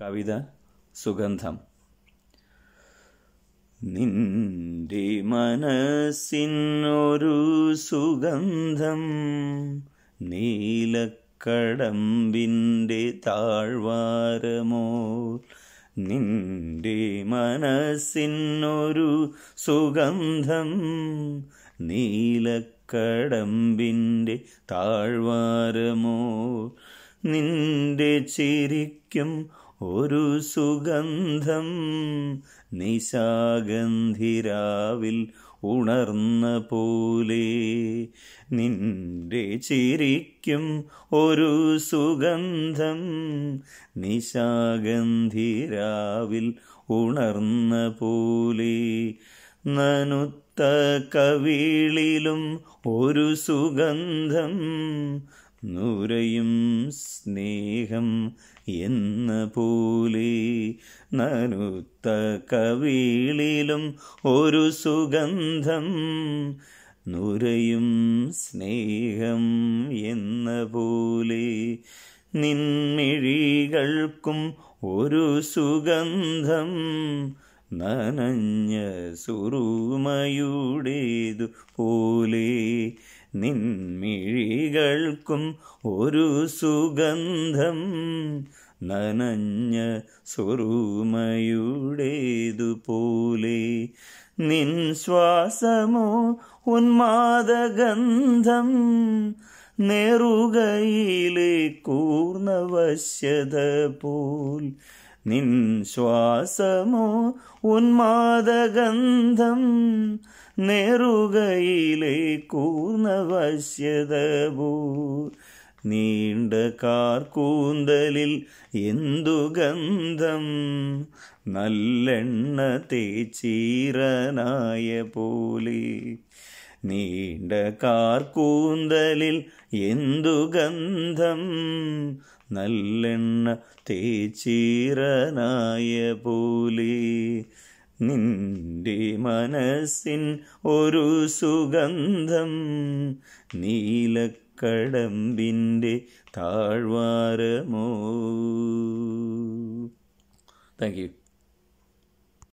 കവിത സുഗന്ധം നിന്റെ മനസ്സിനൊരു സുഗന്ധം നീലക്കടമ്പിൻ്റെ താഴ്വാരമോ നിന്റെ മനസ്സിനൊരു സുഗന്ധം നീലക്കടമ്പിൻ്റെ താഴ്വാരമോ നിന്റെ ചിരിക്കും ഒരു സുഗന്ധം നിശാഗന്ധിരാവിൽ ഉണർന്ന പോലെ നിന്റെ ചിരിക്കും ഒരു സുഗന്ധം നിശാഗന്ധിരാവിൽ ഉണർന്ന പോലെ നനുത്ത കവിളിലും ഒരു സുഗന്ധം നൂരയും സ്നേഹം എന്ന പോലെ നനുത്ത കവിളിലും ഒരു സുഗന്ധം നൂരയും സ്നേഹം എന്ന പോലെ നിന്മിഴികൾക്കും ഒരു സുഗന്ധം നനഞ്ഞ സുറുമയുടേതു പോലെ നിൻമിഴികൾക്കും ഒരു സുഗന്ധം നനഞ്ഞ സ്വരൂമയുടേതുപോലെ നിൻ ശ്വാസമോ ഉന്മാദഗന്ധം നെറുകയിലെ കൂർണ വശ്യത പോൽ നിൻ ശ്വാസമോ ഉന്മാദഗന്ധം നേറുകയിലെ കൂർണവശ്യതവൂ നീണ്ട കാർക്കൂന്തലിൽ എന്തു ഗന്ധം നല്ലെണ്ണ തേച്ചീരനായ പോലെ നീണ്ട കാർക്കൂന്തലിൽ എന്തു ഗന്ധം നല്ലെണ്ണ തേച്ചീരനായ പോലെ നിന്റെ മനസ്സിൻ ഒരു സുഗന്ധം നീലക്കടമ്പിൻ്റെ താഴ്വാരമോ താങ്ക് യു